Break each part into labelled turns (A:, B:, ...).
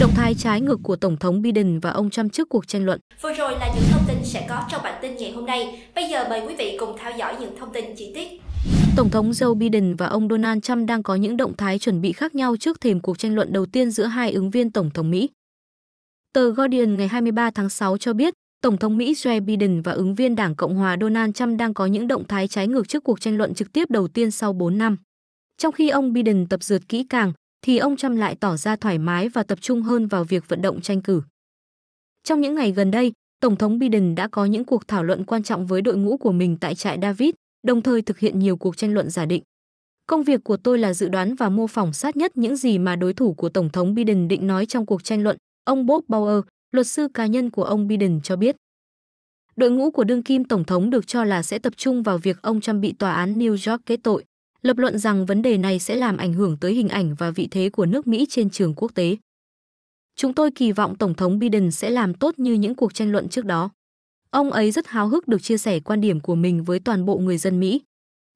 A: Động thái trái ngược của Tổng thống Biden và ông Trump trước cuộc tranh luận.
B: Vừa rồi là những thông tin sẽ có trong bản tin ngày hôm nay. Bây giờ mời quý vị cùng theo dõi những thông tin chi tiết.
A: Tổng thống Joe Biden và ông Donald Trump đang có những động thái chuẩn bị khác nhau trước thềm cuộc tranh luận đầu tiên giữa hai ứng viên Tổng thống Mỹ. Tờ Guardian ngày 23 tháng 6 cho biết, Tổng thống Mỹ Joe Biden và ứng viên Đảng Cộng hòa Donald Trump đang có những động thái trái ngược trước cuộc tranh luận trực tiếp đầu tiên sau 4 năm. Trong khi ông Biden tập dượt kỹ càng, thì ông Trump lại tỏ ra thoải mái và tập trung hơn vào việc vận động tranh cử. Trong những ngày gần đây, Tổng thống Biden đã có những cuộc thảo luận quan trọng với đội ngũ của mình tại trại David, đồng thời thực hiện nhiều cuộc tranh luận giả định. Công việc của tôi là dự đoán và mô phỏng sát nhất những gì mà đối thủ của Tổng thống Biden định nói trong cuộc tranh luận, ông Bob Bauer, luật sư cá nhân của ông Biden cho biết. Đội ngũ của đương kim Tổng thống được cho là sẽ tập trung vào việc ông Trump bị tòa án New York kết tội lập luận rằng vấn đề này sẽ làm ảnh hưởng tới hình ảnh và vị thế của nước Mỹ trên trường quốc tế. Chúng tôi kỳ vọng Tổng thống Biden sẽ làm tốt như những cuộc tranh luận trước đó. Ông ấy rất háo hức được chia sẻ quan điểm của mình với toàn bộ người dân Mỹ.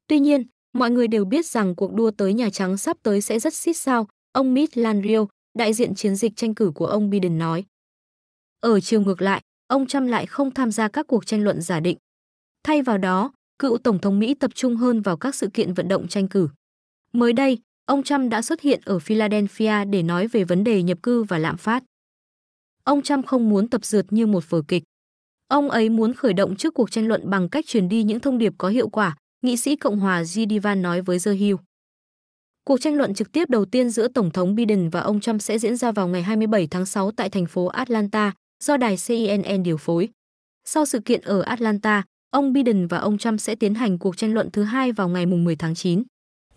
A: Tuy nhiên, mọi người đều biết rằng cuộc đua tới Nhà Trắng sắp tới sẽ rất xít sao, ông Mitt Landrieu, đại diện chiến dịch tranh cử của ông Biden nói. Ở chiều ngược lại, ông Trump lại không tham gia các cuộc tranh luận giả định. Thay vào đó, cựu Tổng thống Mỹ tập trung hơn vào các sự kiện vận động tranh cử. Mới đây, ông Trump đã xuất hiện ở Philadelphia để nói về vấn đề nhập cư và lạm phát. Ông Trump không muốn tập dượt như một vở kịch. Ông ấy muốn khởi động trước cuộc tranh luận bằng cách truyền đi những thông điệp có hiệu quả, nghị sĩ Cộng hòa Gidivan nói với The Hill. Cuộc tranh luận trực tiếp đầu tiên giữa Tổng thống Biden và ông Trump sẽ diễn ra vào ngày 27 tháng 6 tại thành phố Atlanta, do đài CNN điều phối. Sau sự kiện ở Atlanta, Ông Biden và ông Trump sẽ tiến hành cuộc tranh luận thứ hai vào ngày 10 tháng 9.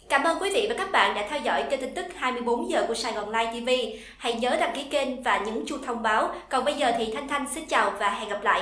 A: Cảm
B: ơn quý vị và các bạn đã theo dõi kênh tin tức 24 giờ của Sài Gòn Live TV. Hãy nhớ đăng ký kênh và nhấn chuông thông báo. Còn bây giờ thì Thanh Thanh xin chào và hẹn gặp lại.